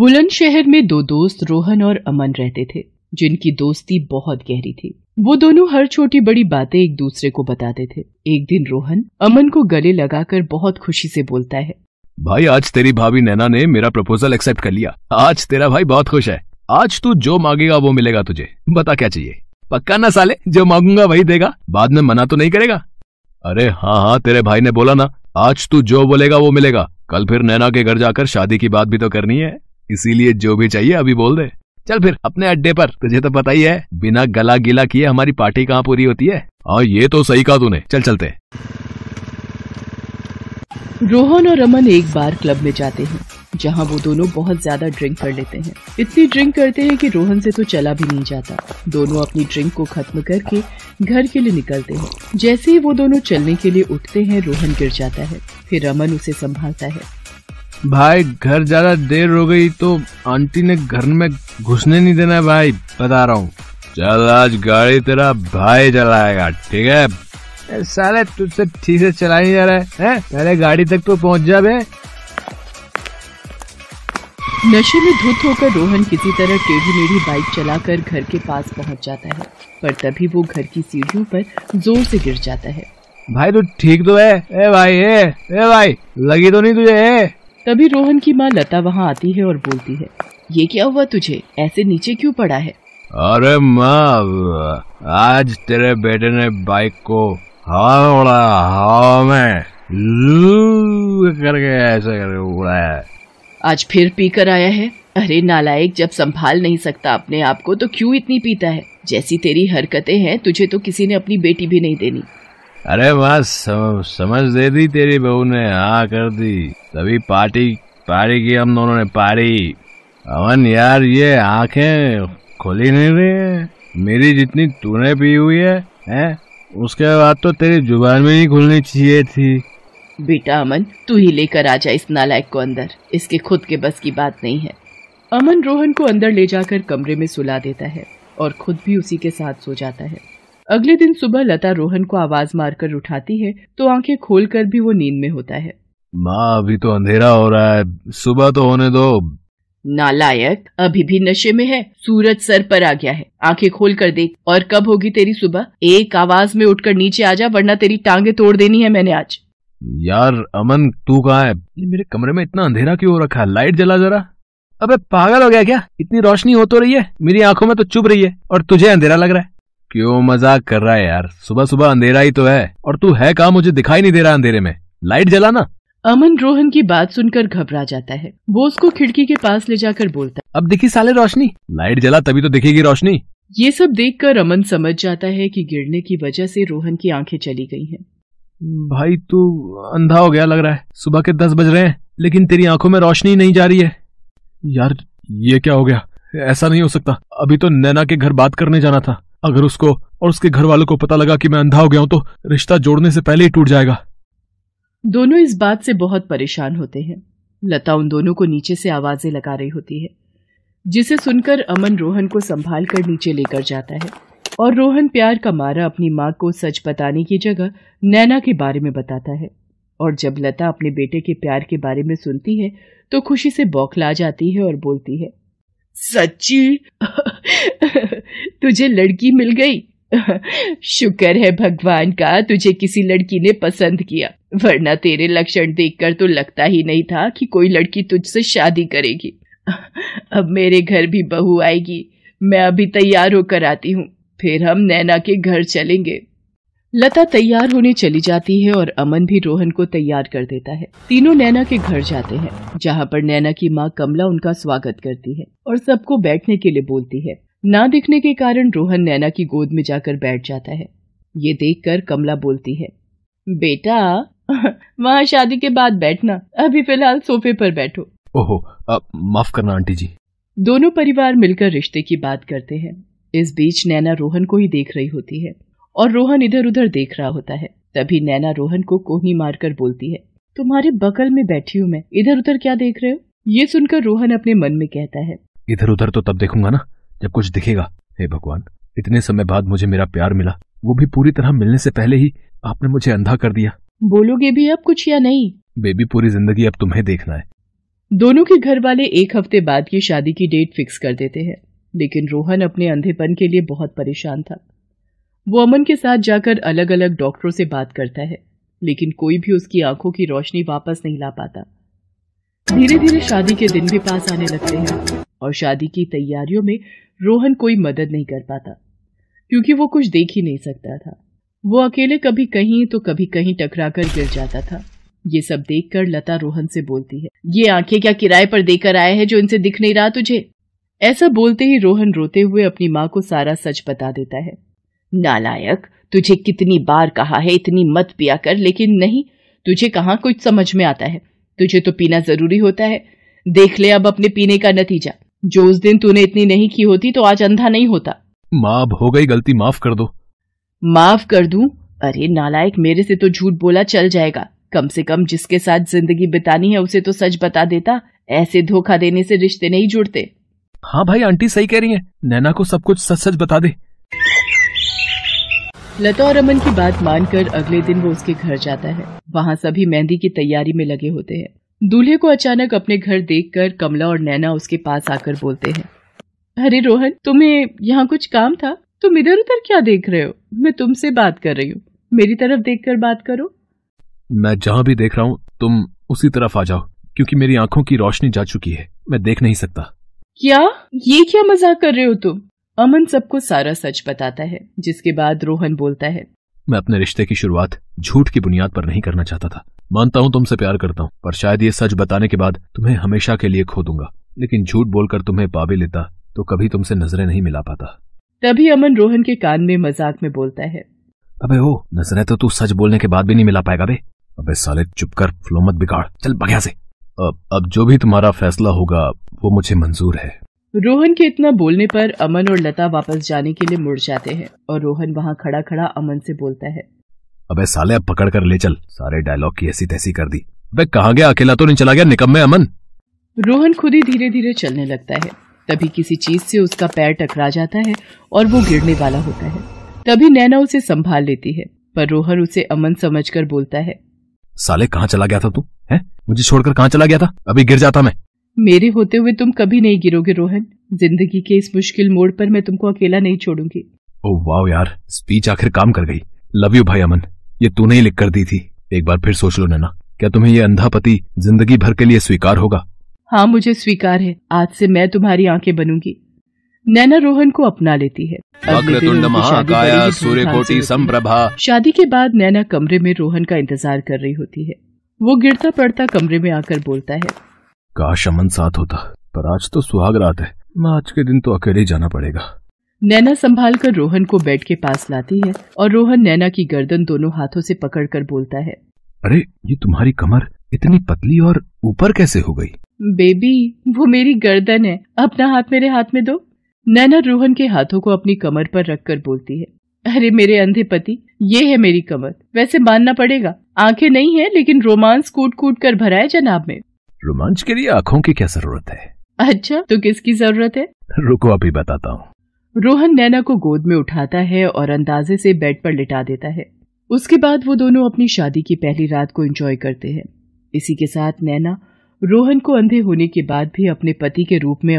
बुलंदशहर में दो दोस्त रोहन और अमन रहते थे जिनकी दोस्ती बहुत गहरी थी वो दोनों हर छोटी बड़ी बातें एक दूसरे को बताते थे एक दिन रोहन अमन को गले लगाकर बहुत खुशी से बोलता है भाई आज तेरी भाभी नैना ने मेरा प्रपोजल एक्सेप्ट कर लिया आज तेरा भाई बहुत खुश है आज तू जो मांगेगा वो मिलेगा तुझे बता क्या चाहिए पक्का ना साले जो मांगूंगा वही देगा बाद में मना तो नहीं करेगा अरे हाँ हाँ तेरे भाई ने बोला ना आज तू जो बोलेगा वो मिलेगा कल फिर नैना के घर जाकर शादी की बात भी तो करनी है इसीलिए जो भी चाहिए अभी बोल दे चल फिर अपने अड्डे पर तुझे तो पता ही है बिना गला गिला किए हमारी पार्टी कहाँ पूरी होती है और ये तो सही कहा तूने चल चलते रोहन और रमन एक बार क्लब में जाते हैं जहाँ वो दोनों बहुत ज्यादा ड्रिंक कर लेते हैं इतनी ड्रिंक करते हैं कि रोहन से तो चला भी नहीं जाता दोनों अपनी ड्रिंक को खत्म करके घर के लिए निकलते हैं जैसे ही वो दोनों चलने के लिए उठते हैं रोहन गिर जाता है फिर रमन उसे संभालता है भाई घर ज्यादा देर हो गई तो आंटी ने घर में घुसने नहीं देना है भाई बता रहा हूँ चल आज गाड़ी तेरा भाई चलाएगा ठीक है साले तुझसे ठीक से चला नहीं जा रहा है, पहले गाड़ी तक तो पहुँच जा बे नशे में धुत होकर रोहन किसी तरह टेढ़ी मेढ़ी बाइक चलाकर घर के पास पहुंच जाता है पर तभी वो घर की सीढ़ियों पर जोर से गिर जाता है भाई तू ठीक तो है ए भाई ए ए भाई लगी तो नहीं तुझे ए तभी रोहन की माँ लता वहाँ आती है और बोलती है ये क्या हुआ तुझे ऐसे नीचे क्यों पड़ा है अरे माँ आज तेरे बेटे ने बाइक को हवा उड़ा हवा में गया ऐसे करके उड़ाया है आज फिर पी कर आया है अरे नालायक जब संभाल नहीं सकता अपने आप को तो क्यों इतनी पीता है जैसी तेरी हरकतें हैं तुझे तो किसी ने अपनी बेटी भी नहीं देनी अरे बस समझ दे दी तेरी बहू ने हाँ कर दी तभी पार्टी पारी की हम दोनों ने पारी अमन यार ये आंखें खोली नहीं रही है मेरी जितनी तूने पी हुई है हैं उसके बाद तो तेरी जुबान भी नहीं खुलनी चाहिए थी बेटा अमन तू ही लेकर आ जा इस नालायक को अंदर इसके खुद के बस की बात नहीं है अमन रोहन को अंदर ले जाकर कमरे में सुला देता है और खुद भी उसी के साथ सो जाता है अगले दिन सुबह लता रोहन को आवाज मारकर उठाती है तो आंखें खोलकर भी वो नींद में होता है माँ अभी तो अंधेरा हो रहा है सुबह तो होने दो नालायक अभी भी नशे में है सूरज सर पर आ गया है आंखें खोल कर देख और कब होगी तेरी सुबह एक आवाज में उठकर नीचे आ जा वरना तेरी टांगे तोड़ देनी है मैंने आज यार अमन तू कहा है मेरे कमरे में इतना अंधेरा क्यों हो रखा है लाइट जला जरा अबे पागल हो गया क्या इतनी रोशनी हो तो रही है मेरी आंखों में तो चुभ रही है और तुझे अंधेरा लग रहा है क्यों मजाक कर रहा है यार सुबह सुबह अंधेरा ही तो है और तू है कहा मुझे दिखाई नहीं दे रहा अंधेरे में लाइट जला ना अमन रोहन की बात सुनकर घबरा जाता है वो उसको खिड़की के पास ले जाकर बोलता है अब दिखी साले रोशनी लाइट जला तभी तो दिखेगी रोशनी ये सब देखकर अमन समझ जाता है कि गिरने की वजह से रोहन की आंखें चली गई हैं। भाई तू अंधा हो गया लग रहा है सुबह के दस बज रहे हैं लेकिन तेरी आंखों में रोशनी नहीं जा रही है यार ये क्या हो गया ऐसा नहीं हो सकता अभी तो नैना के घर बात करने जाना था अगर उसको और उसके घर वालों को पता लगा कि मैं अंधा हो गया हूं तो रिश्ता जोड़ने से पहले ही टूट जाएगा दोनों इस बात से बहुत परेशान होते हैं लता उन दोनों को नीचे से आवाजें लगा रही होती है जिसे सुनकर अमन रोहन को संभाल कर नीचे लेकर जाता है और रोहन प्यार का मारा अपनी माँ को सच बताने की जगह नैना के बारे में बताता है और जब लता अपने बेटे के प्यार के बारे में सुनती है तो खुशी से बौखला जाती है और बोलती है सच्ची तुझे लड़की मिल गई शुक्र है भगवान का तुझे किसी लड़की ने पसंद किया वरना तेरे लक्षण देखकर तो लगता ही नहीं था कि कोई लड़की तुझसे शादी करेगी अब मेरे घर भी बहू आएगी मैं अभी तैयार होकर आती हूँ फिर हम नैना के घर चलेंगे लता तैयार होने चली जाती है और अमन भी रोहन को तैयार कर देता है तीनों नैना के घर जाते हैं जहाँ पर नैना की माँ कमला उनका स्वागत करती है और सबको बैठने के लिए बोलती है ना दिखने के कारण रोहन नैना की गोद में जाकर बैठ जाता है ये देखकर कमला बोलती है बेटा वहाँ शादी के बाद बैठना अभी फिलहाल सोफे पर बैठो ओहो माफ करना आंटी जी दोनों परिवार मिलकर रिश्ते की बात करते हैं इस बीच नैना रोहन को ही देख रही होती है और रोहन इधर उधर देख रहा होता है तभी नैना रोहन को कोहनी मारकर बोलती है तुम्हारे बगल में बैठी हूँ मैं इधर उधर क्या देख रहे हो ये सुनकर रोहन अपने मन में कहता है इधर उधर तो तब देखूंगा ना जब कुछ दिखेगा हे भगवान इतने समय बाद मुझे मेरा प्यार मिला वो भी पूरी तरह मिलने से पहले ही आपने मुझे अंधा कर दिया बोलोगे भी अब कुछ या नहीं बेबी पूरी जिंदगी अब तुम्हें देखना है दोनों के घर वाले एक हफ्ते बाद की शादी की डेट फिक्स कर देते हैं लेकिन रोहन अपने अंधेपन के लिए बहुत परेशान था वो अमन के साथ जाकर अलग अलग डॉक्टरों से बात करता है लेकिन कोई भी उसकी आंखों की रोशनी वापस नहीं ला पाता धीरे धीरे शादी के दिन भी पास आने लगते हैं और शादी की तैयारियों में रोहन कोई मदद नहीं कर पाता क्योंकि वो कुछ देख ही नहीं सकता था वो अकेले कभी कहीं तो कभी कहीं टकरा कर गिर जाता था ये सब देखकर लता रोहन से बोलती है ये आंखें क्या किराए पर देकर आए हैं जो इनसे दिख नहीं रहा तुझे ऐसा बोलते ही रोहन रोते हुए अपनी माँ को सारा सच बता देता है नालायक तुझे कितनी बार कहा है इतनी मत पिया कर लेकिन नहीं तुझे कहाँ कुछ समझ में आता है तुझे तो पीना जरूरी होता है देख ले अब अपने पीने का नतीजा जो उस दिन तूने इतनी नहीं की होती तो आज अंधा नहीं होता माँ अब हो गई गलती माफ कर दो माफ कर दू अरे नालायक मेरे से तो झूठ बोला चल जाएगा कम से कम जिसके साथ जिंदगी बितानी है उसे तो सच बता देता ऐसे धोखा देने से रिश्ते नहीं जुड़ते हाँ भाई आंटी सही कह रही है नैना को सब कुछ सच सच बता दे लता और अमन की बात मानकर अगले दिन वो उसके घर जाता है वहाँ सभी मेहंदी की तैयारी में लगे होते हैं दूल्हे को अचानक अपने घर देखकर कमला और नैना उसके पास आकर बोलते हैं अरे रोहन तुम्हें यहाँ कुछ काम था तुम इधर उधर क्या देख रहे हो मैं तुमसे बात कर रही हूँ मेरी तरफ देख कर बात करो मैं जहाँ भी देख रहा हूँ तुम उसी तरफ आ जाओ क्योंकि मेरी आंखों की रोशनी जा चुकी है मैं देख नहीं सकता क्या ये क्या मजाक कर रहे हो तुम अमन सबको सारा सच बताता है जिसके बाद रोहन बोलता है मैं अपने रिश्ते की शुरुआत झूठ की बुनियाद पर नहीं करना चाहता था मानता हूँ तुमसे प्यार करता हूँ पर शायद ये सच बताने के बाद तुम्हें हमेशा के लिए खो दूंगा लेकिन झूठ बोलकर तुम्हें पावे लेता तो कभी तुमसे नजरें नहीं मिला पाता तभी अमन रोहन के कान में मजाक में बोलता है अबे ओ नजरें तो तू सच बोलने के बाद भी नहीं मिला पाएगा बे अबे साले चुप कर फ्लो मत बिगाड़ चल बगिया से अब अब जो भी तुम्हारा फैसला होगा वो मुझे मंजूर है रोहन के इतना बोलने पर अमन और लता वापस जाने के लिए मुड़ जाते हैं और रोहन वहाँ खड़ा खड़ा अमन से बोलता है अबे साले अब पकड़ कर ले चल सारे डायलॉग की ऐसी तैसी कर दी अबे कहाँ गया अकेला तो नहीं चला गया निकम में अमन रोहन खुद ही धीरे धीरे चलने लगता है तभी किसी चीज से उसका पैर टकरा जाता है और वो गिरने वाला होता है तभी नैना उसे संभाल लेती है पर रोहन उसे अमन समझ कर बोलता है साले कहाँ चला गया था तू है मुझे छोड़कर कहाँ चला गया था अभी गिर जाता मैं मेरे होते हुए तुम कभी नहीं गिरोगे रोहन जिंदगी के इस मुश्किल मोड़ पर मैं तुमको अकेला नहीं छोड़ूंगी ओ वाह यार स्पीच आखिर काम कर गई लव यू भाई अमन ये तूने ही लिख कर दी थी एक बार फिर सोच लो नैना क्या तुम्हें ये अंधा पति जिंदगी भर के लिए स्वीकार होगा हाँ मुझे स्वीकार है आज से मैं तुम्हारी आंखें बनूंगी नैना रोहन को अपना लेती है शादी के बाद नैना कमरे में रोहन का इंतजार कर रही होती है वो गिरता पड़ता कमरे में आकर बोलता है काश अमन साथ होता पर आज तो सुहाग रात है मैं आज के दिन तो अकेले जाना पड़ेगा नैना संभाल कर रोहन को बेड के पास लाती है और रोहन नैना की गर्दन दोनों हाथों से पकड़कर बोलता है अरे ये तुम्हारी कमर इतनी पतली और ऊपर कैसे हो गई? बेबी वो मेरी गर्दन है अपना हाथ मेरे हाथ में दो नैना रोहन के हाथों को अपनी कमर पर कर बोलती है अरे मेरे अंधे पति ये है मेरी कमर वैसे मानना पड़ेगा आंखें नहीं है लेकिन रोमांस कूट कूट कर भरा है जनाब में रोमांच के लिए आंखों की क्या जरूरत है अच्छा तो किसकी जरूरत है रुको अभी बताता हूँ रोहन नैना को गोद में उठाता है और अंदाजे से बेड पर लिटा देता है उसके बाद वो दोनों अपनी शादी की पहली रात को एंजॉय करते हैं इसी के साथ नैना रोहन को अंधे होने के बाद भी अपने पति के रूप में